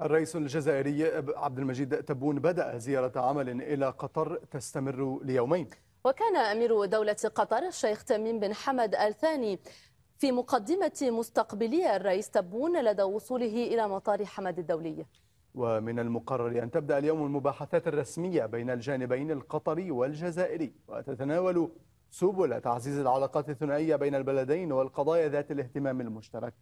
الرئيس الجزائري عبد المجيد تبون بدأ زيارة عمل إلى قطر تستمر ليومين وكان أمير دولة قطر الشيخ تميم بن حمد الثاني في مقدمة مستقبلية الرئيس تبون لدى وصوله إلى مطار حمد الدولي ومن المقرر أن تبدأ اليوم المباحثات الرسمية بين الجانبين القطري والجزائري وتتناول سبل تعزيز العلاقات الثنائية بين البلدين والقضايا ذات الاهتمام المشترك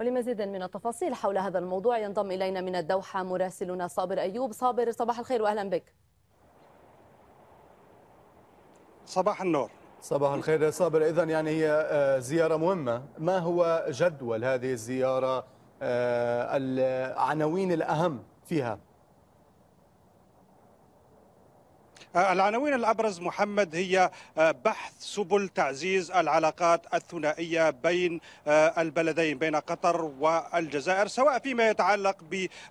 ولمزيد من التفاصيل حول هذا الموضوع ينضم إلينا من الدوحة مراسلنا صابر أيوب صابر صباح الخير وأهلا بك صباح النور صباح الخير يا صابر إذا يعني هي آه، زيارة مهمة ما هو جدول هذه الزيارة آه، العناوين الأهم فيها آه، العناوين الابرز محمد هي آه، بحث سبل تعزيز العلاقات الثنائيه بين آه، البلدين بين قطر والجزائر سواء فيما يتعلق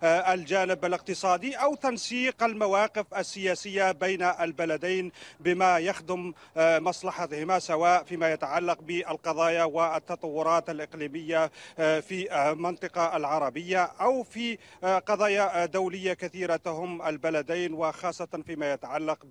بالجانب الاقتصادي او تنسيق المواقف السياسيه بين البلدين بما يخدم مصلحتهما سواء فيما يتعلق بالقضايا والتطورات الاقليميه في المنطقه العربيه او في قضايا دوليه كثيره تهم البلدين وخاصه فيما يتعلق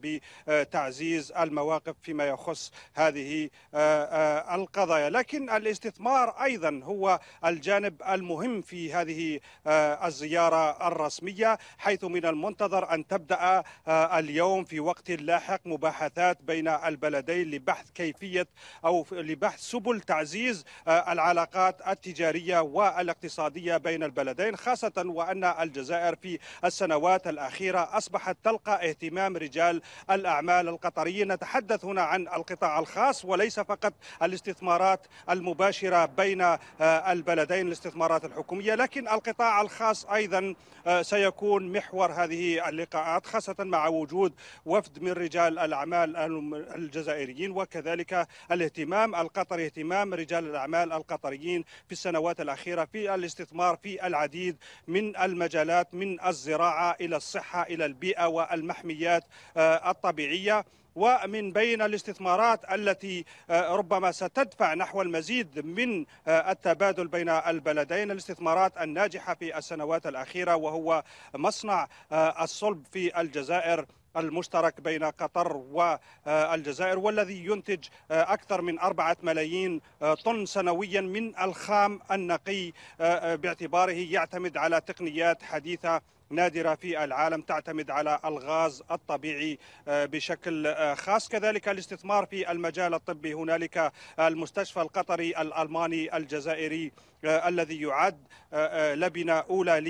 بتعزيز المواقف فيما يخص هذه آه، آه، القضايا لكن الاستثمار أيضا هو الجانب المهم في هذه آه، الزيارة الرسمية حيث من المنتظر أن تبدأ اليوم في وقت لاحق مباحثات بين البلدين لبحث كيفية أو لبحث سبل تعزيز العلاقات التجارية والاقتصادية بين البلدين خاصة وأن الجزائر في السنوات الأخيرة أصبحت تلقى اهتمام رجال الأعمال القطرية نتحدث هنا عن القطاع الخاص وليس فقط الاستثمارات المباشرة بين آه، البلدين الاستثمارات الحكومية لكن القطاع الخاص أيضا آه، سيكون محور هذه اللقاءات خاصة مع وجود وفد من رجال الأعمال الجزائريين وكذلك الاهتمام القطري اهتمام رجال الأعمال القطريين في السنوات الأخيرة في الاستثمار في العديد من المجالات من الزراعة إلى الصحة إلى البيئة والمحميات آه، الطبيعية ومن بين الاستثمارات التي آه، ربما ستدفع نحو المزيد من آه، التبادل بين البلدين الاستثمارات الناجحة في السنوات الأخيرة وهو مصنع آه، الصلب في الجزائر المشترك بين قطر والجزائر والذي ينتج أكثر من أربعة ملايين طن سنويا من الخام النقي باعتباره يعتمد على تقنيات حديثة نادرة في العالم تعتمد على الغاز الطبيعي آه، بشكل آه، خاص كذلك الاستثمار في المجال الطبي هنالك المستشفى القطري الألماني الجزائري آه، الذي يعد لبنة أولى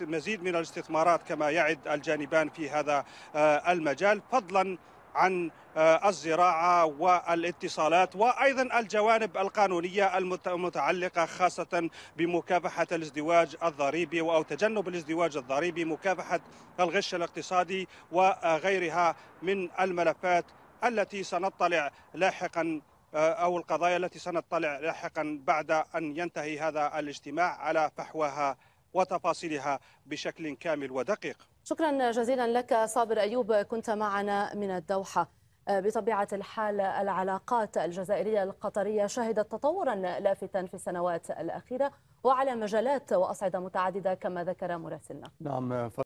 للمزيد من الاستثمارات كما يعد الجانبان في هذا المجال فضلا عن آه، الزراعه والاتصالات وايضا الجوانب القانونيه المتعلقه خاصه بمكافحه الازدواج الضريبي او تجنب الازدواج الضريبي، مكافحه الغش الاقتصادي وغيرها من الملفات التي سنطلع لاحقا آه، او القضايا التي سنطلع لاحقا بعد ان ينتهي هذا الاجتماع على فحواها وتفاصيلها بشكل كامل ودقيق. شكرا جزيلا لك صابر أيوب كنت معنا من الدوحة بطبيعة الحال العلاقات الجزائرية القطرية شهدت تطورا لافتا في السنوات الأخيرة وعلى مجالات وأصعدة متعددة كما ذكر مراسلنا نعم